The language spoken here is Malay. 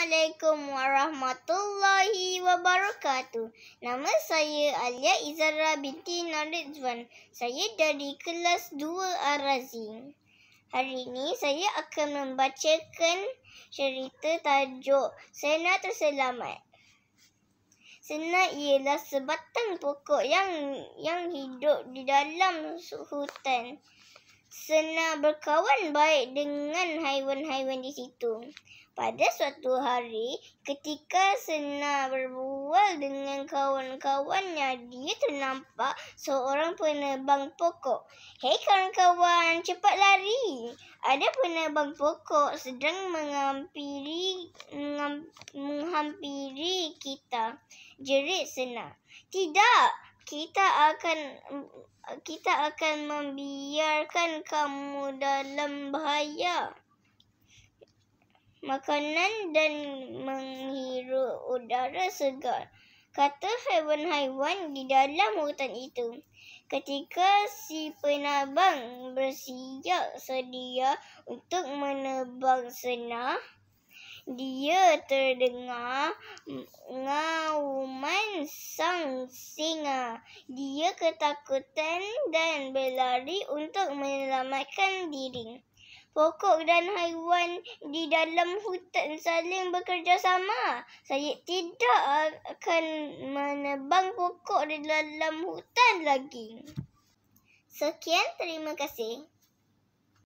Assalamualaikum warahmatullahi wabarakatuh. Nama saya Alia Izara binti Naridzwan. Saya dari kelas 2 Arazim. Hari ini saya akan membacakan cerita tajuk Sena Terselamat. Sena ialah sebatang pokok yang yang hidup di dalam hutan senang berkawan baik dengan haiwan-haiwan di situ. Pada suatu hari, ketika Sena berbual dengan kawan-kawannya, dia ternampak seorang penerbang pokok. Hei kawan-kawan, cepat lari. Ada penerbang pokok sedang menghampiri, menghampiri kita. Jerit Sena. Tidak, kita akan kita akan membiarkan kamu dalam bahaya makanan dan menghirup udara segar kata haiwan-haiwan di dalam hutan itu ketika si penabang bersiap sedia untuk menebang senar dia terdengar ngauman sang singa. Dia ketakutan dan berlari untuk menyelamatkan diri. Pokok dan haiwan di dalam hutan saling bekerjasama. Saya tidak akan menebang pokok di dalam hutan lagi. Sekian, terima kasih.